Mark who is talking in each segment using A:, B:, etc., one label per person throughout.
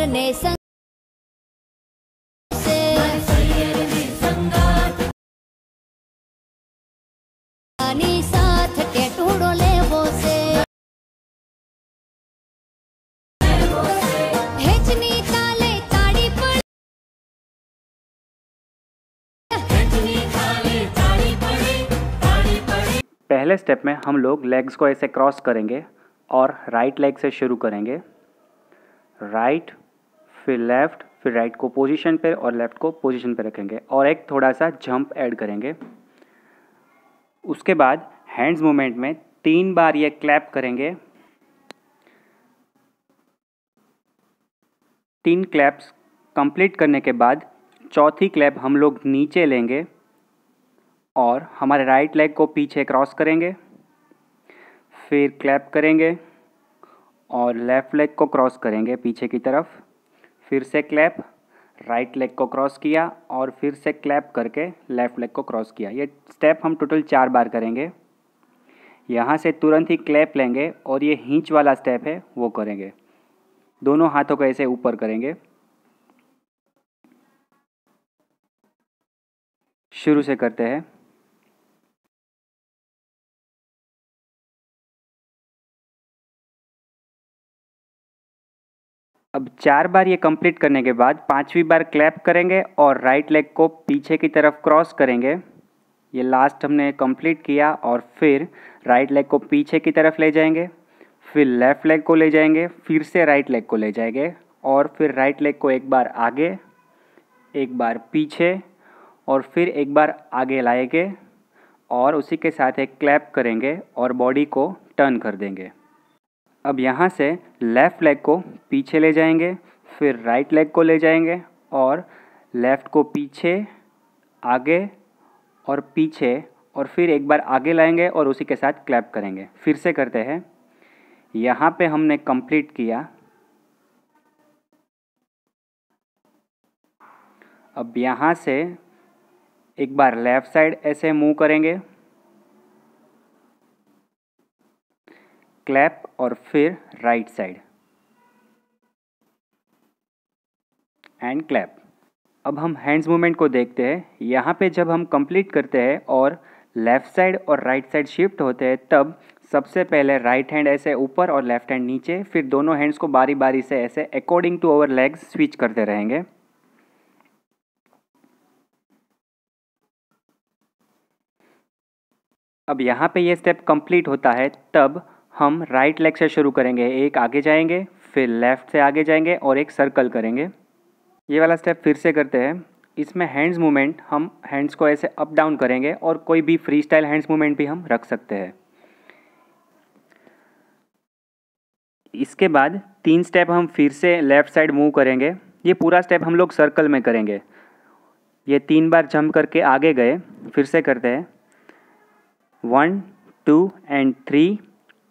A: करने संग पहले स्टेप में हम लोग लेग्स को ऐसे क्रॉस करेंगे और राइट लेग से शुरू करेंगे राइट फिर लेफ़्ट फिर राइट को पोजीशन पे और लेफ़्ट को पोजीशन पे रखेंगे और एक थोड़ा सा जंप ऐड करेंगे उसके बाद हैंड्स मूवमेंट में तीन बार ये क्लैप करेंगे तीन क्लैप्स कंप्लीट करने के बाद चौथी क्लैप हम लोग नीचे लेंगे और हमारे राइट लेग को पीछे क्रॉस करेंगे फिर क्लैप करेंगे और लेफ़्ट लेग को क्रॉस करेंगे पीछे की तरफ फिर से क्लैप राइट लेग को क्रॉस किया और फिर से क्लैप करके लेफ्ट लेग को क्रॉस किया ये स्टेप हम टोटल चार बार करेंगे यहाँ से तुरंत ही क्लैप लेंगे और ये हिंच वाला स्टेप है वो करेंगे दोनों हाथों को ऐसे ऊपर करेंगे शुरू से करते हैं अब चार बार ये कंप्लीट करने के बाद पांचवी बार क्लैप करेंगे और राइट लेग को पीछे की तरफ क्रॉस करेंगे ये लास्ट हमने कंप्लीट किया और फिर राइट लेग को पीछे की तरफ ले जाएंगे फिर लेफ़्ट लेग को ले जाएंगे फिर से राइट लेग को ले जाएंगे और फिर राइट लेग को एक बार आगे एक बार पीछे और फिर एक बार आगे लाएंगे और उसी के साथ एक क्लैप करेंगे और बॉडी को टर्न कर देंगे अब यहाँ से लेफ़्ट लेग को पीछे ले जाएंगे फिर राइट लेग को ले जाएंगे और लेफ़्ट को पीछे आगे और पीछे और फिर एक बार आगे लाएंगे और उसी के साथ क्लैप करेंगे फिर से करते हैं यहाँ पे हमने कंप्लीट किया अब यहाँ से एक बार लेफ़्ट साइड ऐसे मूव करेंगे क्लैप और फिर राइट साइड एंड क्लैप अब हम हैंड्स मूवमेंट को देखते हैं यहाँ पे जब हम कंप्लीट करते हैं और लेफ़्ट साइड और राइट साइड शिफ्ट होते हैं तब सबसे पहले राइट हैंड ऐसे ऊपर और लेफ्ट हैंड नीचे फिर दोनों हैंड्स को बारी बारी से ऐसे according to our legs switch करते रहेंगे अब यहाँ पे ये स्टेप कंप्लीट होता है तब हम राइट लेग से शुरू करेंगे एक आगे जाएंगे फिर लेफ्ट से आगे जाएंगे और एक सर्कल करेंगे ये वाला स्टेप फिर से करते हैं इसमें हैंड्स मूवमेंट हम हैंड्स को ऐसे अप डाउन करेंगे और कोई भी फ्री स्टाइल हैंड्स मूवमेंट भी हम रख सकते हैं इसके बाद तीन स्टेप हम फिर से लेफ़्ट साइड मूव करेंगे ये पूरा स्टेप हम लोग सर्कल में करेंगे ये तीन बार जंप करके आगे गए फिर से करते हैं वन टू एंड थ्री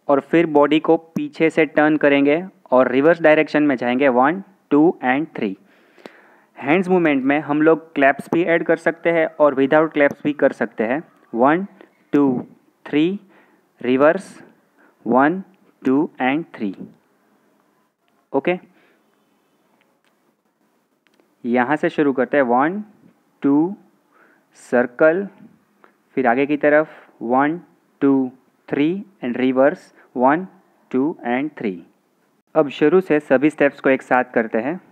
A: और फिर बॉडी को पीछे से टर्न करेंगे और रिवर्स डायरेक्शन में जाएंगे one two and three hands movement में हम लोग क्लैप्स भी ऐड कर सकते हैं और विदाउट क्लैप्स भी कर सकते हैं one two three reverse one two and three okay यहाँ से शुरू करते हैं वन टू सर्कल फिर आगे की तरफ one two three and reverse one two and three अब शुरू से सभी स्टेप्स को एक साथ करते हैं